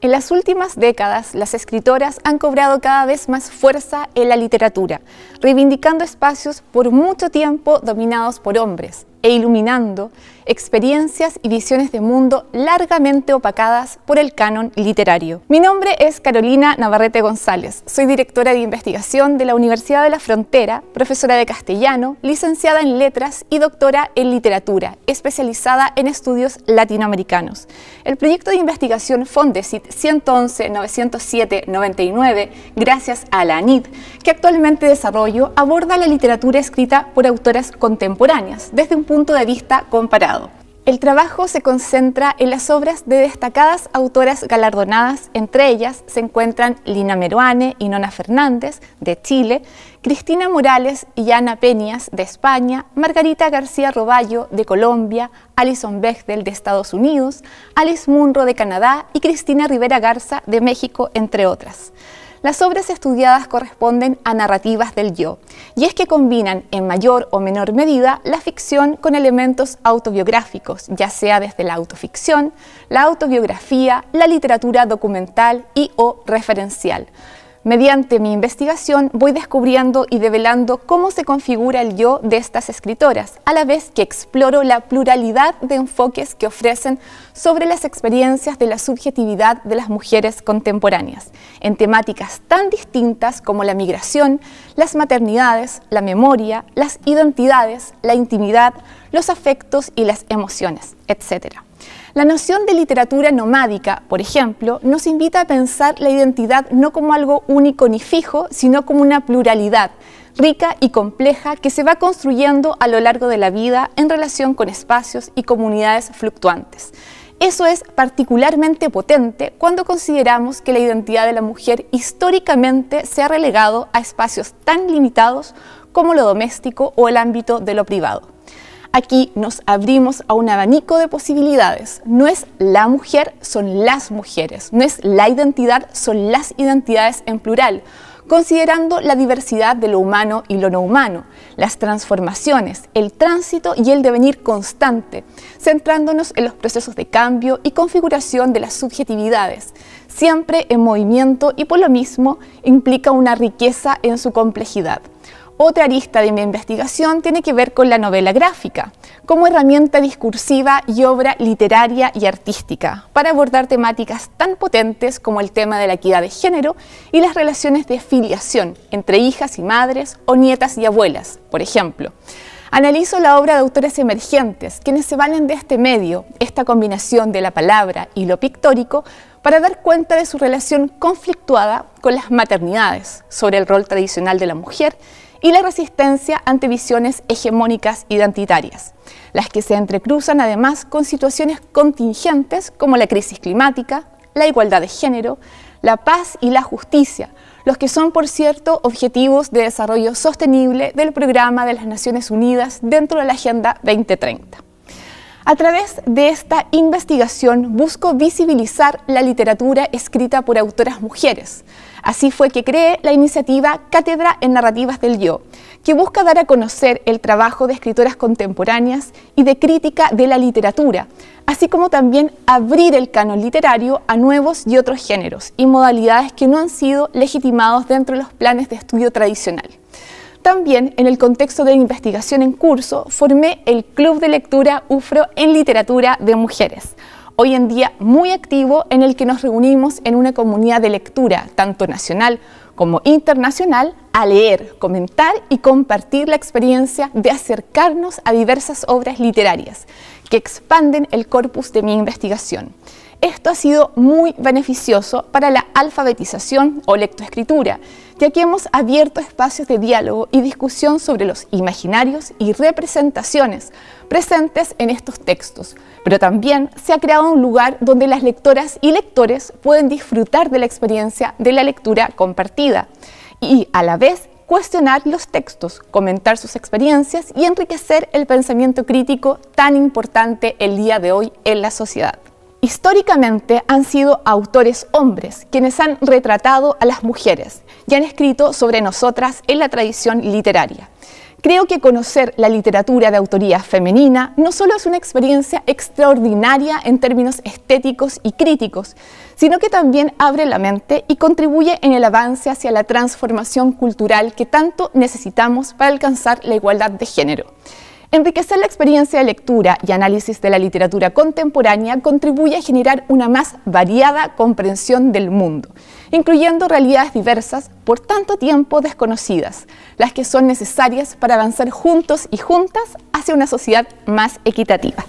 En las últimas décadas, las escritoras han cobrado cada vez más fuerza en la literatura, reivindicando espacios por mucho tiempo dominados por hombres e iluminando experiencias y visiones de mundo largamente opacadas por el canon literario. Mi nombre es Carolina Navarrete González, soy directora de investigación de la Universidad de la Frontera, profesora de castellano, licenciada en letras y doctora en literatura, especializada en estudios latinoamericanos. El proyecto de investigación Fondesit 111-907-99, gracias a la ANID, que actualmente desarrollo, aborda la literatura escrita por autoras contemporáneas, desde un punto de vista comparado. El trabajo se concentra en las obras de destacadas autoras galardonadas, entre ellas se encuentran Lina Meruane y Nona Fernández, de Chile, Cristina Morales y Ana Peñas, de España, Margarita García Roballo, de Colombia, Alison Bechdel, de Estados Unidos, Alice Munro, de Canadá y Cristina Rivera Garza, de México, entre otras. Las obras estudiadas corresponden a narrativas del yo, y es que combinan en mayor o menor medida la ficción con elementos autobiográficos, ya sea desde la autoficción, la autobiografía, la literatura documental y o referencial. Mediante mi investigación voy descubriendo y develando cómo se configura el yo de estas escritoras, a la vez que exploro la pluralidad de enfoques que ofrecen sobre las experiencias de la subjetividad de las mujeres contemporáneas, en temáticas tan distintas como la migración, las maternidades, la memoria, las identidades, la intimidad, los afectos y las emociones, etc. La noción de literatura nomádica, por ejemplo, nos invita a pensar la identidad no como algo único ni fijo, sino como una pluralidad, rica y compleja que se va construyendo a lo largo de la vida en relación con espacios y comunidades fluctuantes. Eso es particularmente potente cuando consideramos que la identidad de la mujer históricamente se ha relegado a espacios tan limitados como lo doméstico o el ámbito de lo privado. Aquí nos abrimos a un abanico de posibilidades. No es la mujer, son las mujeres. No es la identidad, son las identidades en plural considerando la diversidad de lo humano y lo no humano, las transformaciones, el tránsito y el devenir constante, centrándonos en los procesos de cambio y configuración de las subjetividades, siempre en movimiento y por lo mismo implica una riqueza en su complejidad. Otra arista de mi investigación tiene que ver con la novela gráfica, como herramienta discursiva y obra literaria y artística, para abordar temáticas tan potentes como el tema de la equidad de género y las relaciones de filiación entre hijas y madres o nietas y abuelas, por ejemplo. Analizo la obra de autores emergentes, quienes se valen de este medio, esta combinación de la palabra y lo pictórico, para dar cuenta de su relación conflictuada con las maternidades, sobre el rol tradicional de la mujer y la resistencia ante visiones hegemónicas identitarias, las que se entrecruzan además con situaciones contingentes como la crisis climática, la igualdad de género, la paz y la justicia, los que son, por cierto, objetivos de desarrollo sostenible del programa de las Naciones Unidas dentro de la Agenda 2030. A través de esta investigación busco visibilizar la literatura escrita por autoras mujeres, Así fue que creé la iniciativa Cátedra en Narrativas del Yo, que busca dar a conocer el trabajo de escritoras contemporáneas y de crítica de la literatura, así como también abrir el canon literario a nuevos y otros géneros y modalidades que no han sido legitimados dentro de los planes de estudio tradicional. También, en el contexto de la investigación en curso, formé el Club de Lectura UFRO en Literatura de Mujeres, hoy en día muy activo en el que nos reunimos en una comunidad de lectura, tanto nacional como internacional, a leer, comentar y compartir la experiencia de acercarnos a diversas obras literarias que expanden el corpus de mi investigación. Esto ha sido muy beneficioso para la alfabetización o lectoescritura, ya que hemos abierto espacios de diálogo y discusión sobre los imaginarios y representaciones presentes en estos textos, pero también se ha creado un lugar donde las lectoras y lectores pueden disfrutar de la experiencia de la lectura compartida y a la vez cuestionar los textos, comentar sus experiencias y enriquecer el pensamiento crítico tan importante el día de hoy en la sociedad. Históricamente han sido autores hombres quienes han retratado a las mujeres y han escrito sobre nosotras en la tradición literaria. Creo que conocer la literatura de autoría femenina no solo es una experiencia extraordinaria en términos estéticos y críticos, sino que también abre la mente y contribuye en el avance hacia la transformación cultural que tanto necesitamos para alcanzar la igualdad de género. Enriquecer la experiencia de lectura y análisis de la literatura contemporánea contribuye a generar una más variada comprensión del mundo, incluyendo realidades diversas, por tanto tiempo desconocidas, las que son necesarias para avanzar juntos y juntas hacia una sociedad más equitativa.